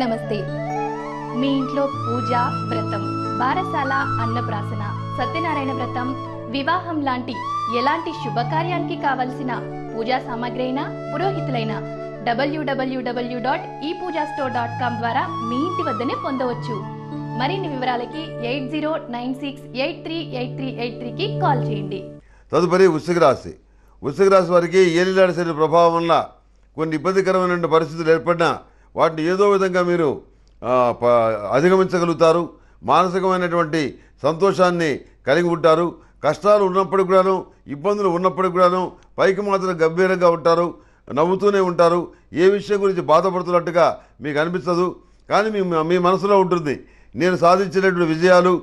నమస్తే మీ ఇంట్లో పూజ వ్రతం బారసాల అన్నప్రాసన సత్యనారాయణ వ్రతం వివాహం లాంటి ఎలాంటి శుభకార్యానికి కావలసిన పూజా సామాగ్రి అయినా పురోహితులైన డబ్ల్యూడబ్ల్యూడబ్ల్యూ డాట్ ఈ పూజా స్టోర్ డాట్ కామ్ ద్వారా మీ ఇంటి వద్దనే పొందవచ్చు మరిన్ని వివరాలకి eight zero nine six eight three eight three eight త్రీకి కాల్ చేయండి తదుపరి వృశ్చిక రాశి వృశ్చిక రాశి వారికి ఏలినాడు శని ప్రభావం వల్ల కొన్ని ఇబ్బందికరమైన పరిస్థితులు ఏర్పడినా వాటిని ఏదో విధంగా మీరు అధిగమించగలుగుతారు మానసికమైనటువంటి సంతోషాన్ని కలిగి ఉంటారు కష్టాలు ఉన్నప్పటికి కూడాను ఇబ్బందులు ఉన్నప్పటికి కూడాను పైకి మాత్రం గంభీరంగా ఉంటారు నవ్వుతూనే ఉంటారు ఏ విషయం గురించి బాధపడుతున్నట్టుగా మీకు అనిపిస్తుంది కానీ మీ మీ మనసులో ఉంటుంది నేను సాధించినటువంటి విజయాలు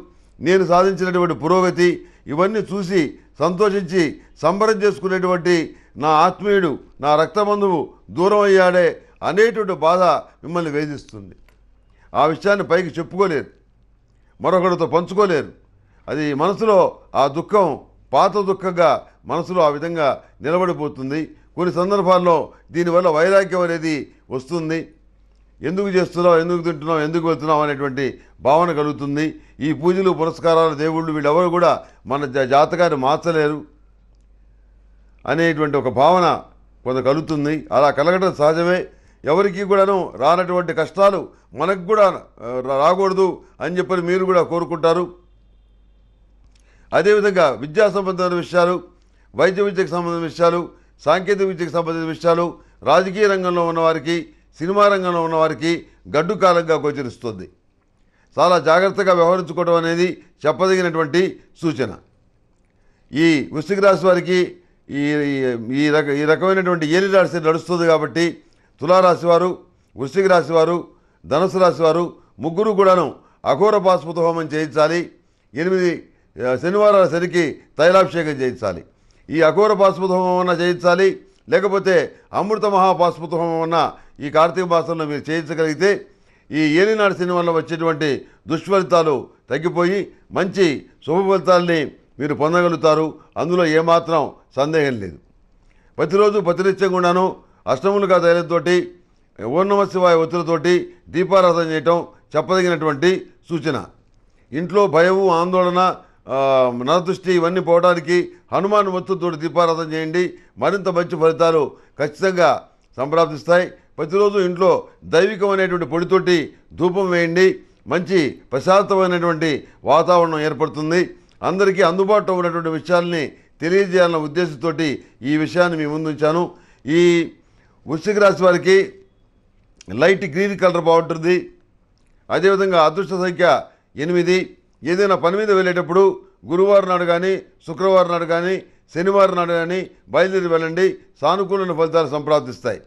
నేను సాధించినటువంటి పురోగతి ఇవన్నీ చూసి సంతోషించి సంబరం చేసుకునేటువంటి నా ఆత్మీయుడు నా రక్తబంధువు దూరం అయ్యాడే అనేటువంటి బాధ మిమ్మల్ని వేధిస్తుంది ఆ విషయాన్ని పైకి చెప్పుకోలేరు మరొకరితో పంచుకోలేరు అది మనసులో ఆ దుఃఖం పాత దుఃఖంగా మనసులో ఆ విధంగా నిలబడిపోతుంది కొన్ని సందర్భాల్లో దీనివల్ల వైరాగ్యం అనేది వస్తుంది ఎందుకు చేస్తున్నావు ఎందుకు తింటున్నావు ఎందుకు వెళ్తున్నావు అనేటువంటి భావన కలుగుతుంది ఈ పూజలు పురస్కారాలు దేవుళ్ళు వీళ్ళెవరు కూడా మన జాతకాన్ని మార్చలేరు అనేటువంటి ఒక భావన కొంత కలుగుతుంది అలా కలగడం సహజమే ఎవరికి కూడాను రానటువంటి కష్టాలు మనకు కూడా రాకూడదు అని చెప్పని మీరు కూడా కోరుకుంటారు అదేవిధంగా విద్యా సంబంధమైన విషయాలు వైద్య విద్యకు సంబంధించిన విషయాలు సాంకేతిక విద్యకు సంబంధించిన విషయాలు రాజకీయ రంగంలో ఉన్నవారికి సినిమా రంగంలో ఉన్నవారికి గడ్డు కాలంగా గోచరిస్తుంది చాలా జాగ్రత్తగా వ్యవహరించుకోవడం అనేది చెప్పదగినటువంటి సూచన ఈ వృష్టికి రాసి వారికి ఈ ఈ రక ఈ రకమైనటువంటి ఏలి రాసి నడుస్తుంది కాబట్టి తులారాశివారు వృశ్చిక రాశివారు ధనుసు రాశివారు ముగ్గురు కూడాను అఘోర బాస్మత హోమం చేయించాలి ఎనిమిది శనివారాల శనికి తైలాభిషేకం చేయించాలి ఈ అఘోర బాస్మత హోమం చేయించాలి లేకపోతే అమృత మహాపాస్మృత హోమం అన్న ఈ కార్తీక మాసంలో మీరు చేయించగలిగితే ఈ ఏలినాడు శని వల్ల వచ్చేటువంటి దుష్ఫలితాలు తగ్గిపోయి మంచి శుభ ఫలితాలని మీరు పొందగలుగుతారు అందులో ఏమాత్రం సందేహం లేదు ప్రతిరోజు ప్రతినిత్యం కూడాను అష్టములుగా తైలంతోటి ఓర్ణమ శివాయ ఒత్తులతోటి దీపారాధన చేయటం చెప్పదగినటువంటి సూచన ఇంట్లో భయము ఆందోళన నరదృష్టి ఇవన్నీ పోవడానికి హనుమాన్ ఒత్తుతో దీపారాధన చేయండి మరింత మంచి ఫలితాలు ఖచ్చితంగా సంప్రాప్తిస్తాయి ప్రతిరోజు ఇంట్లో దైవికమైనటువంటి పొడితోటి ధూపం వేయండి మంచి ప్రశాంతమైనటువంటి వాతావరణం ఏర్పడుతుంది అందరికీ అందుబాటులో ఉన్నటువంటి విషయాల్ని తెలియజేయాలన్న ఉద్దేశంతో ఈ విషయాన్ని మీ ముందుంచాను ఈ వృశ్చిక రాశి వారికి లైట్ గ్రీన్ కలర్ బాగుంటుంది అదేవిధంగా అదృష్ట సంఖ్య ఎనిమిది ఏదైనా పని మీద వెళ్ళేటప్పుడు గురువారం నాడు కానీ శుక్రవారం నాడు కానీ శనివారం నాడు కానీ బయలుదేరి వెళ్ళండి సానుకూలమైన ఫలితాలు సంప్రాప్తిస్తాయి